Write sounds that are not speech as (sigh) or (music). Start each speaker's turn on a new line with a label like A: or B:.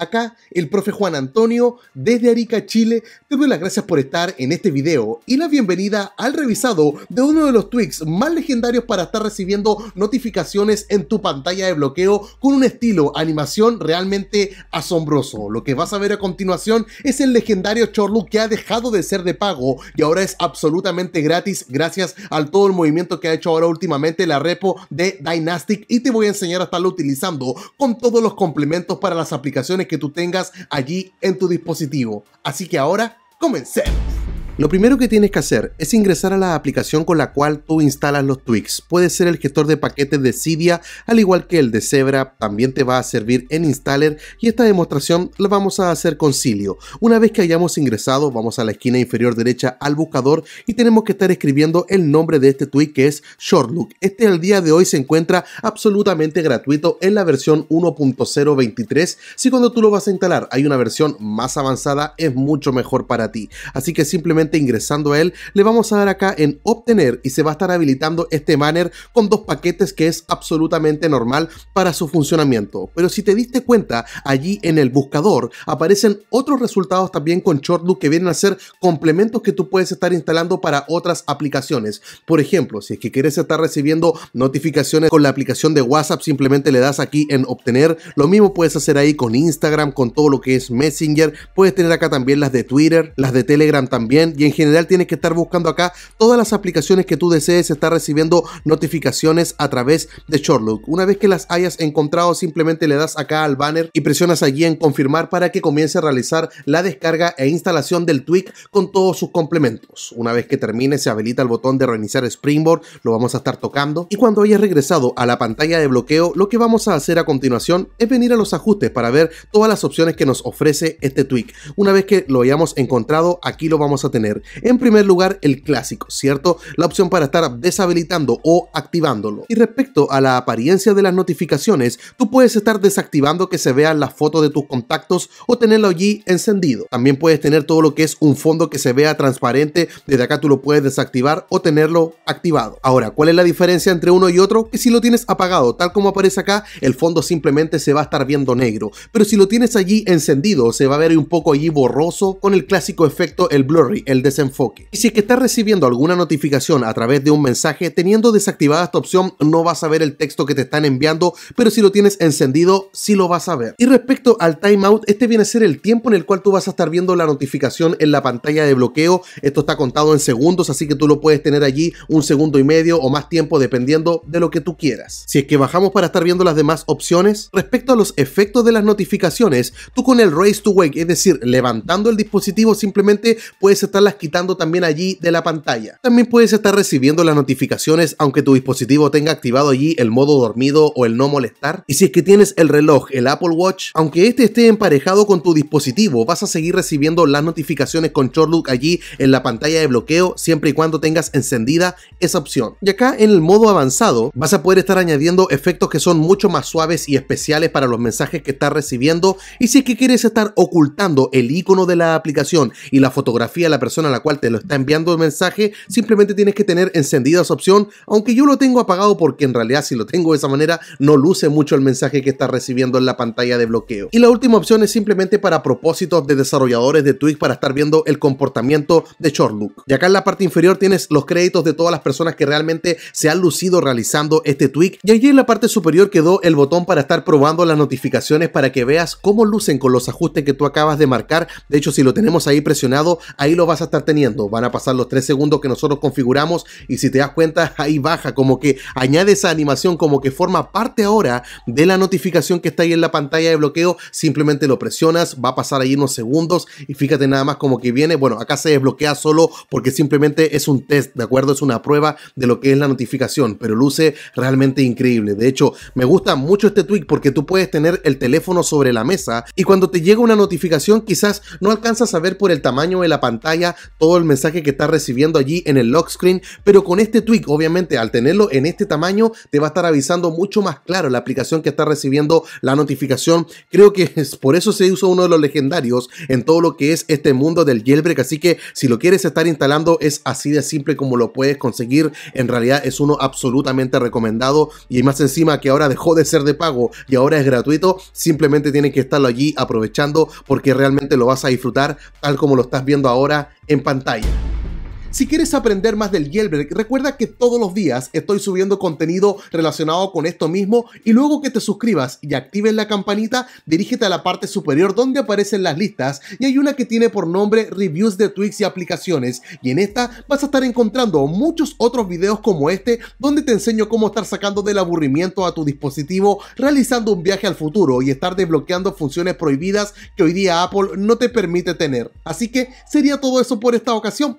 A: Acá el profe Juan Antonio desde Arica, Chile, te doy las gracias por estar en este video y la bienvenida al revisado de uno de los tweaks más legendarios para estar recibiendo notificaciones en tu pantalla de bloqueo con un estilo animación realmente asombroso. Lo que vas a ver a continuación es el legendario Chorlu que ha dejado de ser de pago y ahora es absolutamente gratis gracias a todo el movimiento que ha hecho ahora últimamente la repo de Dynastic y te voy a enseñar a estarlo utilizando con todos los complementos para las aplicaciones que tú tengas allí en tu dispositivo. Así que ahora, comencemos. Lo primero que tienes que hacer es ingresar a la aplicación con la cual tú instalas los tweaks. Puede ser el gestor de paquetes de Cydia, al igual que el de Zebra, también te va a servir en Installer y esta demostración la vamos a hacer con Cilio. Una vez que hayamos ingresado, vamos a la esquina inferior derecha al buscador y tenemos que estar escribiendo el nombre de este tweak que es Shortlook. Este al día de hoy se encuentra absolutamente gratuito en la versión 1.023. Si cuando tú lo vas a instalar hay una versión más avanzada, es mucho mejor para ti. Así que simplemente ingresando a él, le vamos a dar acá en obtener y se va a estar habilitando este banner con dos paquetes que es absolutamente normal para su funcionamiento. Pero si te diste cuenta, allí en el buscador aparecen otros resultados también con Shortloop que vienen a ser complementos que tú puedes estar instalando para otras aplicaciones. Por ejemplo, si es que quieres estar recibiendo notificaciones con la aplicación de WhatsApp, simplemente le das aquí en obtener. Lo mismo puedes hacer ahí con Instagram, con todo lo que es Messenger. Puedes tener acá también las de Twitter, las de Telegram también y en general tienes que estar buscando acá todas las aplicaciones que tú desees estar recibiendo notificaciones a través de Shortlook. Una vez que las hayas encontrado, simplemente le das acá al banner y presionas allí en confirmar para que comience a realizar la descarga e instalación del tweak con todos sus complementos. Una vez que termine, se habilita el botón de reiniciar Springboard, lo vamos a estar tocando y cuando hayas regresado a la pantalla de bloqueo, lo que vamos a hacer a continuación es venir a los ajustes para ver todas las opciones que nos ofrece este tweak. Una vez que lo hayamos encontrado, aquí lo vamos a tener en primer lugar, el clásico, ¿cierto? La opción para estar deshabilitando o activándolo. Y respecto a la apariencia de las notificaciones, tú puedes estar desactivando que se vean las fotos de tus contactos o tenerlo allí encendido. También puedes tener todo lo que es un fondo que se vea transparente, desde acá tú lo puedes desactivar o tenerlo activado. Ahora, ¿cuál es la diferencia entre uno y otro? Que si lo tienes apagado, tal como aparece acá, el fondo simplemente se va a estar viendo negro, pero si lo tienes allí encendido, se va a ver un poco allí borroso con el clásico efecto el blurry, el desenfoque. Y si es que estás recibiendo alguna notificación a través de un mensaje, teniendo desactivada esta opción no vas a ver el texto que te están enviando, pero si lo tienes encendido, sí lo vas a ver. Y respecto al timeout, este viene a ser el tiempo en el cual tú vas a estar viendo la notificación en la pantalla de bloqueo. Esto está contado en segundos, así que tú lo puedes tener allí un segundo y medio o más tiempo dependiendo de lo que tú quieras. Si es que bajamos para estar viendo las demás opciones, respecto a los efectos de las notificaciones, tú con el raise to Wake, es decir, levantando el dispositivo, simplemente puedes estar las quitando también allí de la pantalla. También puedes estar recibiendo las notificaciones aunque tu dispositivo tenga activado allí el modo dormido o el no molestar. Y si es que tienes el reloj, el Apple Watch, aunque este esté emparejado con tu dispositivo, vas a seguir recibiendo las notificaciones con look allí en la pantalla de bloqueo siempre y cuando tengas encendida esa opción. Y acá en el modo avanzado vas a poder estar añadiendo efectos que son mucho más suaves y especiales para los mensajes que estás recibiendo y si es que quieres estar ocultando el icono de la aplicación y la fotografía la persona persona a la cual te lo está enviando el mensaje, simplemente tienes que tener encendida esa opción, aunque yo lo tengo apagado porque en realidad si lo tengo de esa manera no luce mucho el mensaje que está recibiendo en la pantalla de bloqueo. Y la última opción es simplemente para propósitos de desarrolladores de Twitch para estar viendo el comportamiento de short look Y acá en la parte inferior tienes los créditos de todas las personas que realmente se han lucido realizando este tweak y allí en la parte superior quedó el botón para estar probando las notificaciones para que veas cómo lucen con los ajustes que tú acabas de marcar. De hecho, si lo tenemos ahí presionado, ahí lo vas a estar teniendo. Van a pasar los tres segundos que nosotros configuramos y si te das cuenta (laughs) ahí baja, como que añade esa animación, como que forma parte ahora de la notificación que está ahí en la pantalla de bloqueo. Simplemente lo presionas, va a pasar ahí unos segundos y fíjate nada más como que viene. Bueno, acá se desbloquea solo porque simplemente es un test, ¿de acuerdo? Es una prueba de lo que es la notificación, pero luce realmente increíble. De hecho, me gusta mucho este tweak porque tú puedes tener el teléfono sobre la mesa y cuando te llega una notificación quizás no alcanzas a ver por el tamaño de la pantalla todo el mensaje que estás recibiendo allí en el lock screen, pero con este tweak, obviamente, al tenerlo en este tamaño, te va a estar avisando mucho más claro la aplicación que está recibiendo la notificación. Creo que es por eso se usa uno de los legendarios en todo lo que es este mundo del jailbreak, así que si lo quieres estar instalando es así de simple como lo puedes conseguir. En realidad es uno absolutamente recomendado y más encima que ahora dejó de ser de pago y ahora es gratuito, simplemente tienes que estarlo allí aprovechando porque realmente lo vas a disfrutar tal como lo estás viendo ahora en pantalla. Si quieres aprender más del jailbreak, recuerda que todos los días estoy subiendo contenido relacionado con esto mismo y luego que te suscribas y actives la campanita, dirígete a la parte superior donde aparecen las listas y hay una que tiene por nombre reviews de Twix y aplicaciones y en esta vas a estar encontrando muchos otros videos como este donde te enseño cómo estar sacando del aburrimiento a tu dispositivo realizando un viaje al futuro y estar desbloqueando funciones prohibidas que hoy día Apple no te permite tener. Así que sería todo eso por esta ocasión